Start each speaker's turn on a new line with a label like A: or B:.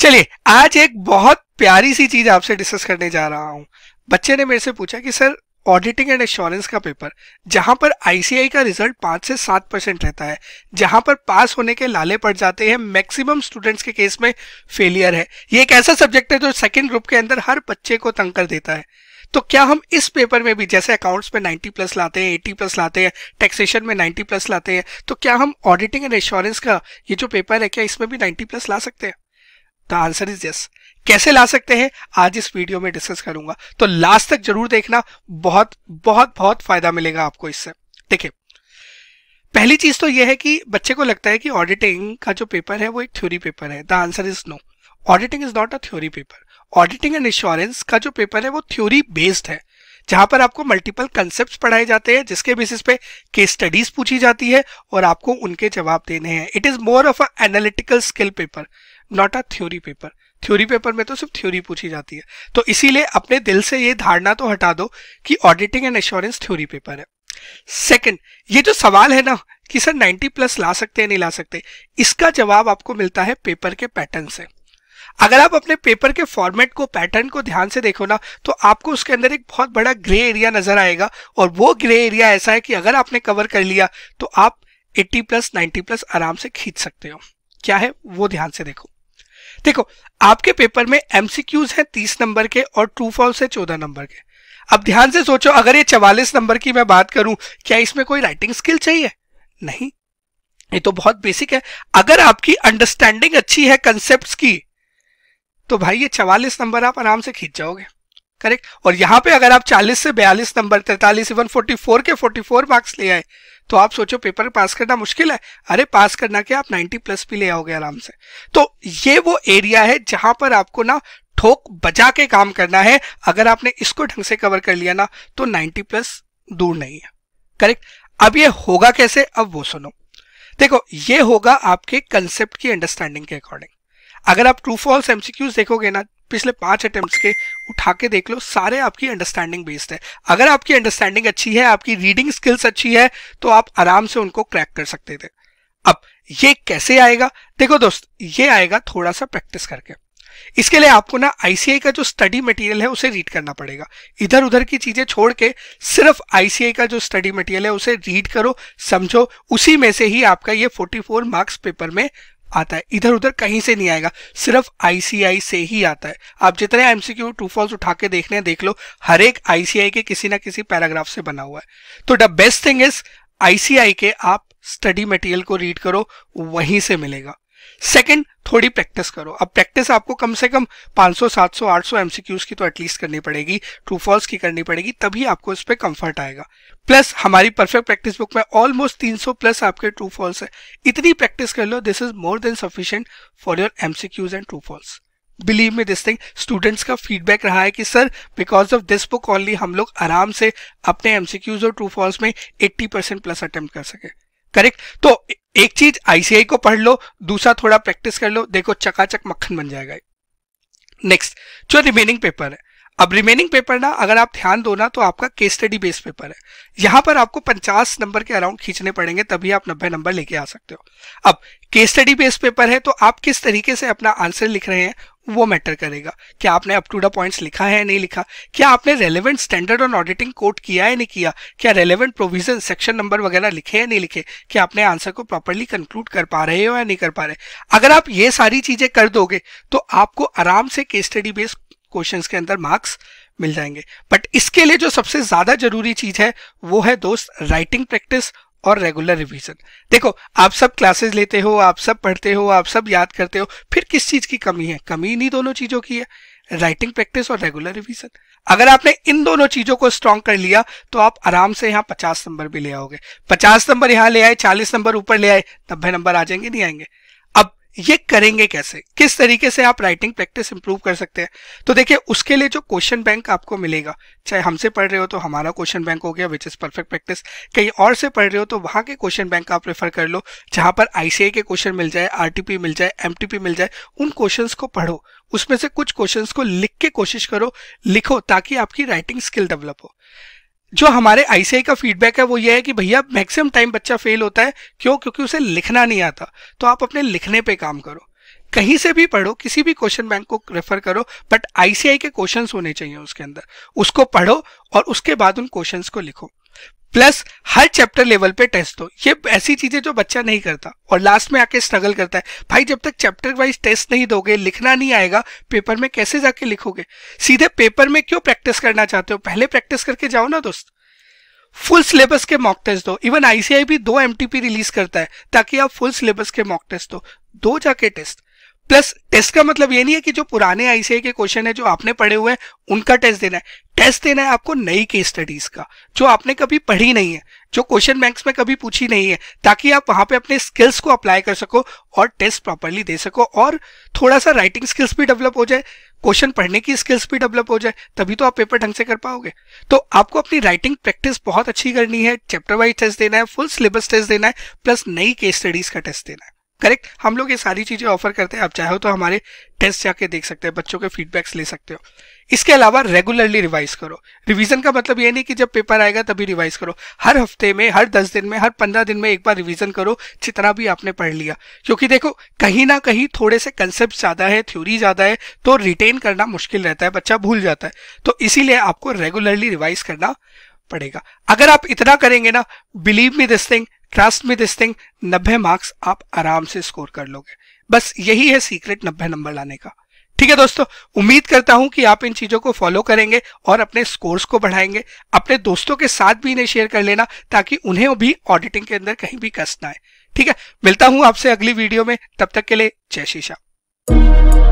A: चलिए आज एक बहुत प्यारी सी चीज आपसे डिस्कस करने जा रहा हूं बच्चे ने मेरे से पूछा कि सर ऑडिटिंग एंड एश्योरेंस का पेपर जहां पर आईसीआई का रिजल्ट पांच से सात परसेंट रहता है जहां पर पास होने के लाले पड़ जाते हैं मैक्सिमम स्टूडेंट्स के केस में फेलियर है ये एक ऐसा सब्जेक्ट है जो सेकेंड ग्रुप के अंदर हर बच्चे को तंग कर देता है तो क्या हम इस पेपर में भी जैसे अकाउंट्स में 90 प्लस लाते हैं 80 प्लस लाते हैं टैक्सेशन में 90 प्लस लाते हैं तो क्या हम ऑडिटिंग एंड एश्योरेंस का ये जो पेपर है क्या इसमें भी 90 प्लस ला सकते हैं द आंसर इज यस कैसे ला सकते हैं आज इस वीडियो में डिस्कस करूंगा तो लास्ट तक जरूर देखना बहुत बहुत बहुत फायदा मिलेगा आपको इससे देखिए पहली चीज तो यह है कि बच्चे को लगता है कि ऑडिटिंग का जो पेपर है वो एक थ्योरी पेपर है the answer is no auditing is not a theory paper auditing and insurance का जो पेपर है वो थ्योरी बेस्ड है जहां पर आपको मल्टीपल कंसेप्ट पढ़ाए जाते हैं जिसके बेसिस पे केस स्टडीज पूछी जाती है और आपको उनके जवाब देने हैं it is more of a analytical skill paper not a theory paper theory paper में तो सिर्फ थ्योरी पूछी जाती है तो इसीलिए अपने दिल से ये धारणा तो हटा दो कि auditing and assurance theory paper है सेकंड ये जो सवाल है ना कि सर 90 प्लस ला सकते हैं नहीं ला सकते इसका जवाब आपको मिलता है पेपर के पैटर्न से अगर आप अपने पेपर के फॉर्मेट को पैटर्न को ध्यान से देखो ना तो आपको उसके अंदर एक बहुत बड़ा ग्रे एरिया नजर आएगा और वो ग्रे एरिया ऐसा है कि अगर आपने कवर कर लिया तो आप 80 प्लस 90 प्लस आराम से खींच सकते हो क्या है वो ध्यान से देखो देखो आपके पेपर में एमसीक्यूज हैं तीस नंबर के और ट्रू फॉल्स है चौदह नंबर के अब ध्यान से सोचो अगर ये चवालीस नंबर की मैं बात करूं क्या इसमें कोई राइटिंग स्किल चाहिए नहीं ये तो बहुत बेसिक है अगर आपकी अंडरस्टैंडिंग अच्छी है कंसेप्ट की तो भाई ये चवालीस नंबर आप आराम से खींच जाओगे करेक्ट और यहां पे अगर आप 40 से 42 नंबर 43 इवन 44 के 44 मार्क्स ले आए तो आप सोचो पेपर पास करना मुश्किल है अरे पास करना क्या आप 90 प्लस भी ले आओगे आराम से तो ये वो एरिया है जहां पर आपको ना ठोक बजा के काम करना है अगर आपने इसको ढंग से कवर कर लिया ना तो 90 प्लस दूर नहीं है करेक्ट अब ये होगा कैसे अब वो सुनो देखो ये होगा आपके कंसेप्ट की अंडरस्टैंडिंग के अकॉर्डिंग अगर आप ट्रू फॉल्स एमसीक्यूज देखोगे ना पिछले पांच अटेम्प्ट के उठा के देख लो सारे आपकी अंडरस्टैंडिंग बेस्ड है अगर आपकी अंडरस्टैंडिंग अच्छी है आपकी रीडिंग स्किल्स अच्छी है तो आप आराम से उनको क्रैक कर सकते थे अब ये कैसे आएगा देखो दोस्त ये आएगा थोड़ा सा प्रैक्टिस करके इसके लिए आपको ना आईसीआई का जो स्टडी मटेरियल है उसे रीड करना पड़ेगा इधर उधर की चीजें छोड़ के सिर्फ आईसीआई का जो स्टडी मटेरियल है उसे रीड करो समझो उसी में से ही आपका ये 44 मार्क्स पेपर में आता है इधर उधर कहीं से नहीं आएगा सिर्फ आईसीआई से ही आता है आप जितने एमसीक्यू टू फॉल्स उठा के देख रहे हैं देख लो हर एक आईसीआई के किसी ना किसी पैराग्राफ से बना हुआ है तो the best thing is ICAI के आप स्टडी मटेरियल को रीड करो वहीं से मिलेगा सेकंड थोड़ी प्रैक्टिस करो अब प्रैक्टिस आपको कम से कम 500 700 800 सौ एमसीक्यूज की तो एटलीस्ट करनी पड़ेगी ट्रू फॉल्स की करनी पड़ेगी तभी आपको इस पर कंफर्ट आएगा प्लस हमारी परफेक्ट प्रैक्टिस बुक में ऑलमोस्ट 300 प्लस आपके ट्रू फॉल्स है इतनी प्रैक्टिस कर लो this is more than sufficient for your MCQs and true false believe me this thing students का फीडबैक रहा है कि sir because of this book only हम लोग आराम से अपने एमसीक्यूज और ट्रू फॉल्स में 80 परसेंट प्लस अटेम्प्ट कर सके करेक्ट तो एक चीज आईसीआई को पढ़ लो दूसरा थोड़ा प्रैक्टिस कर लो देखो चकाचक मक्खन बन जाएगा नेक्स्ट जो रिमेनिंग पेपर है अब रिमेनिंग पेपर ना अगर आप ध्यान दो ना तो आपका केस स्टडी बेस्ड पेपर है यहाँ पर आपको 50 नंबर के अराउंड खींचने पड़ेंगे तभी आप 90 नंबर लेके आ सकते हो अब केस स्टडी बेस्ड पेपर है तो आप किस तरीके से अपना आंसर लिख रहे हैं वो मैटर करेगा क्या आपने अप टू द पॉइंट्स लिखा है नहीं लिखा क्या आपने relevant standard on auditing code किया है नहीं किया क्या रेलेवेंट प्रोविजन सेक्शन नंबर वगैरह लिखे हैं नहीं लिखे क्या आपने आंसर को प्रॉपरली कंक्लूड कर पा रहे हो या नहीं कर पा रहे अगर आप ये सारी चीजें कर दोगे तो आपको आराम से केस स्टडी बेस्ड क्वेश्चन के अंदर मार्क्स मिल जाएंगे बट इसके लिए जो सबसे ज्यादा जरूरी चीज है वो है दोस्त राइटिंग प्रैक्टिस और रेगुलर रिवीजन देखो आप सब क्लासेस लेते हो आप सब पढ़ते हो आप सब याद करते हो फिर किस चीज की कमी है कमी इन्हीं दोनों चीजों की है राइटिंग प्रैक्टिस और रेगुलर रिवीजन अगर आपने इन दोनों चीजों को स्ट्रॉन्ग कर लिया तो आप आराम से यहाँ पचास नंबर भी ले आओगे पचास नंबर यहाँ ले आए चालीस नंबर ऊपर ले आए नब्बे नंबर आ जाएंगे नहीं आएंगे ये करेंगे कैसे किस तरीके से आप राइटिंग प्रैक्टिस इंप्रूव कर सकते हैं तो देखिए उसके लिए जो क्वेश्चन बैंक आपको मिलेगा चाहे हमसे पढ़ रहे हो तो हमारा क्वेश्चन बैंक हो गया विच इज परफेक्ट प्रैक्टिस कहीं और से पढ़ रहे हो तो वहां के क्वेश्चन बैंक आप रेफर कर लो जहां पर आईसीआई के क्वेश्चन मिल जाए आर मिल जाए एम मिल जाए उन क्वेश्चन को पढ़ो उसमें से कुछ क्वेश्चन को लिख के कोशिश करो लिखो ताकि आपकी राइटिंग स्किल डेवलप हो जो हमारे आईसीआई का फीडबैक है वो ये है कि भैया मैक्सिमम टाइम बच्चा फेल होता है क्यों क्योंकि उसे लिखना नहीं आता तो आप अपने लिखने पे काम करो कहीं से भी पढ़ो किसी भी क्वेश्चन बैंक को रेफर करो बट आईसीआई के क्वेश्चंस होने चाहिए उसके अंदर उसको पढ़ो और उसके बाद उन क्वेश्चंस को लिखो प्लस हर चैप्टर लेवल पे टेस्ट हो ये ऐसी चीजें जो बच्चा नहीं करता और लास्ट में आके स्ट्रगल करता है भाई जब तक चैप्टर वाइज टेस्ट नहीं दोगे लिखना नहीं आएगा पेपर में कैसे जाके लिखोगे सीधे पेपर में क्यों प्रैक्टिस करना चाहते हो पहले प्रैक्टिस करके जाओ ना दोस्त फुल सिलेबस के मॉक टेस्ट दो इवन आईसीआई भी दो एमटीपी रिलीज करता है ताकि आप फुल सिलेबस के मॉक टेस्ट दो दो जाके टेस्ट प्लस टेस्ट का मतलब ये नहीं है कि जो पुराने आईसीआई के क्वेश्चन है जो आपने पढ़े हुए हैं उनका टेस्ट देना है टेस्ट देना है आपको नई केस स्टडीज का जो आपने कभी पढ़ी नहीं है जो क्वेश्चन बैंक्स में कभी पूछी नहीं है ताकि आप वहां पे अपने स्किल्स को अप्लाई कर सको और टेस्ट प्रॉपरली दे सको और थोड़ा सा राइटिंग स्किल्स भी डेवलप हो जाए क्वेश्चन पढ़ने की स्किल्स भी डेवलप हो जाए तभी तो आप पेपर ढंग से कर पाओगे तो आपको अपनी राइटिंग प्रैक्टिस बहुत अच्छी करनी है चैप्टर वाइज टेस्ट देना है फुल सिलेबस टेस्ट देना है प्लस नई केस स्टडीज का टेस्ट देना है करेक्ट हम लोग ये सारी चीज़ें ऑफर करते हैं आप चाहो तो हमारे टेस्ट जाके देख सकते हैं बच्चों के फीडबैक्स ले सकते हो इसके अलावा रेगुलरली रिवाइज करो रिवीजन का मतलब ये नहीं कि जब पेपर आएगा तभी रिवाइज करो हर हफ्ते में हर दस दिन में हर पंद्रह दिन में एक बार रिवीजन करो जितना भी आपने पढ़ लिया क्योंकि देखो कहीं ना कहीं थोड़े से कंसेप्ट ज़्यादा है थ्योरी ज़्यादा है तो रिटेन करना मुश्किल रहता है बच्चा भूल जाता है तो इसीलिए आपको रेगुलरली रिवाइज करना पड़ेगा अगर आप इतना करेंगे ना believe me this thing trust me this thing नब्बे मार्क्स आप आराम से स्कोर कर लोगे बस यही है सीक्रेट नब्बे नंबर लाने का ठीक है दोस्तों उम्मीद करता हूं कि आप इन चीजों को फॉलो करेंगे और अपने स्कोर्स को बढ़ाएंगे अपने दोस्तों के साथ भी इन्हें शेयर कर लेना ताकि उन्हें भी ऑडिटिंग के अंदर कहीं भी कष्ट ना आए ठीक है मिलता हूं आपसे अगली वीडियो में तब तक के लिए जय श्री